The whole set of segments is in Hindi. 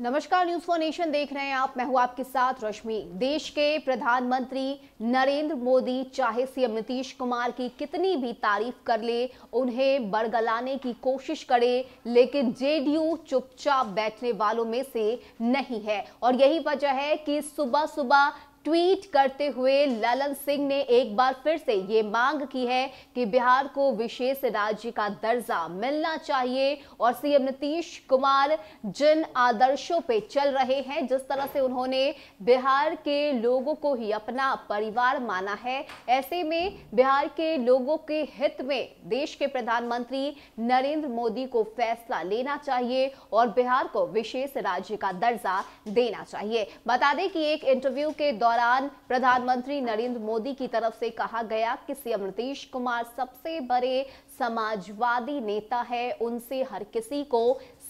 नमस्कार न्यूज फॉर नेशन देख रहे हैं आप मैं हूं आपके साथ रश्मि देश के प्रधानमंत्री नरेंद्र मोदी चाहे सीएम नीतीश कुमार की कितनी भी तारीफ कर ले उन्हें बड़गलाने की कोशिश करे लेकिन जेडीयू चुपचाप बैठने वालों में से नहीं है और यही वजह है कि सुबह सुबह ट्वीट करते हुए ललन सिंह ने एक बार फिर से ये मांग की है कि बिहार को विशेष राज्य का दर्जा मिलना चाहिए और सीएम नीतीश कुमार जिन आदर्शों पे चल रहे हैं जिस तरह से उन्होंने बिहार के लोगों को ही अपना परिवार माना है ऐसे में बिहार के लोगों के हित में देश के प्रधानमंत्री नरेंद्र मोदी को फैसला लेना चाहिए और बिहार को विशेष राज्य का दर्जा देना चाहिए बता दें कि एक इंटरव्यू के दौरान दौरान प्रधानमंत्री नरेंद्र मोदी की तरफ से कहा गया कि सीएम नीतीश कुमार सबसे बड़े समाजवादी नेता है उनसे हर किसी को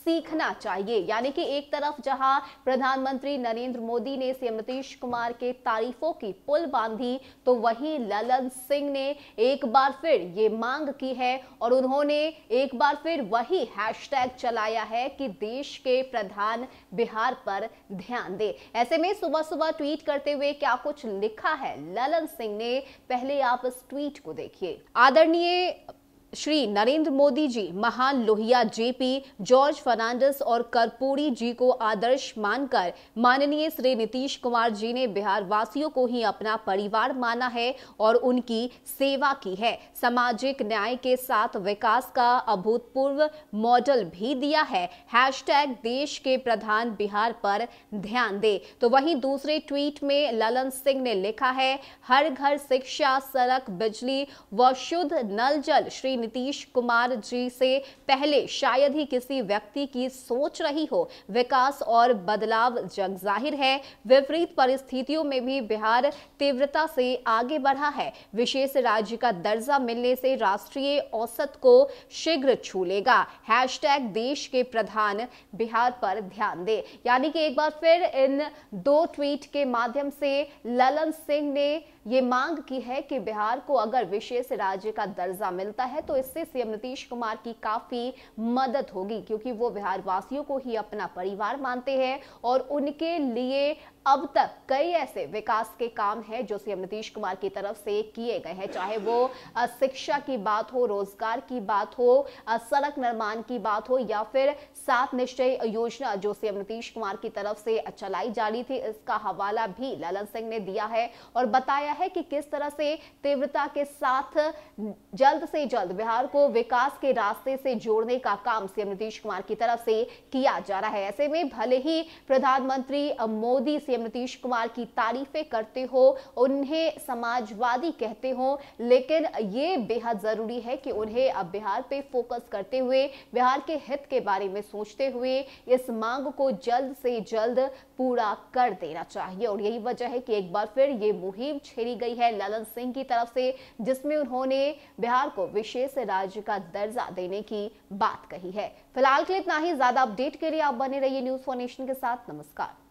सीखना चाहिए यानी कि एक तरफ जहां प्रधानमंत्री नरेंद्र मोदी ने सीएम नीतीश कुमार के तारीफों की पुल बांधी तो वहीं ललन सिंह ने एक बार फिर ये मांग की है और उन्होंने एक बार फिर वही हैशटैग चलाया है कि देश के प्रधान बिहार पर ध्यान दे ऐसे में सुबह सुबह ट्वीट करते हुए क्या कुछ लिखा है ललन सिंह ने पहले आप इस ट्वीट को देखिए आदरणीय श्री नरेंद्र मोदी जी महान लोहिया जेपी जॉर्ज फर्नांडिस और कर्पूरी जी को आदर्श मानकर माननीय श्री नीतीश कुमार जी ने बिहार वासियों को ही अपना परिवार माना है और उनकी सेवा की है सामाजिक न्याय के साथ विकास का अभूतपूर्व मॉडल भी दिया है हैशटैग देश के प्रधान बिहार पर ध्यान दे तो वहीं दूसरे ट्वीट में ललन सिंह ने लिखा है हर घर शिक्षा सड़क बिजली व शुद्ध नल जल श्री नीतीश कुमार जी से पहले शायद ही किसी व्यक्ति की सोच रही हो विकास और बदलाव जग जाहिर है विपरीत परिस्थितियों में भी बिहार तीव्रता से आगे बढ़ा है विशेष राज्य का दर्जा मिलने से राष्ट्रीय औसत को शीघ्र छू लेगा हैशटैग देश के प्रधान बिहार पर ध्यान दे यानी कि एक बार फिर इन दो ट्वीट के माध्यम से ललन सिंह ने ये मांग की है कि बिहार को अगर विशेष राज्य का दर्जा मिलता है तो तो इससे सीएम नीतीश कुमार की काफी मदद होगी क्योंकि वो बिहार वासियों को ही अपना परिवार मानते हैं और उनके लिए अब तक कई ऐसे विकास के काम हैं जो सीएम नीतीश कुमार की तरफ से किए गए हैं चाहे वो शिक्षा की बात हो रोजगार की बात हो सड़क निर्माण की बात हो या फिर सात निश्चय योजना जो सीएम नीतीश कुमार की तरफ से चलाई जा रही थी इसका हवाला भी ललन सिंह ने दिया है और बताया है कि किस तरह से तीव्रता के साथ जल्द से जल्द बिहार को विकास के रास्ते से जोड़ने का काम सीएम नीतीश कुमार की तरफ से किया जा रहा है ऐसे में भले ही प्रधानमंत्री मोदी सीएम नीतीश कुमार की तारीफें करते हो उन्हें समाजवादी कहते हो लेकिन ये बेहद जरूरी है कि उन्हें अब बिहार पे फोकस करते हुए बिहार के हित के बारे में सोचते हुए इस मांग को जल्द से जल्द पूरा कर देना चाहिए और यही वजह है कि एक बार फिर ये मुहिम छेड़ी गई है ललन सिंह की तरफ से जिसमें उन्होंने बिहार को विशेष से राज्य का दर्जा देने की बात कही है फिलहाल के लिए इतना ही ज्यादा अपडेट के लिए आप बने रहिए न्यूज फॉर नेशन के साथ नमस्कार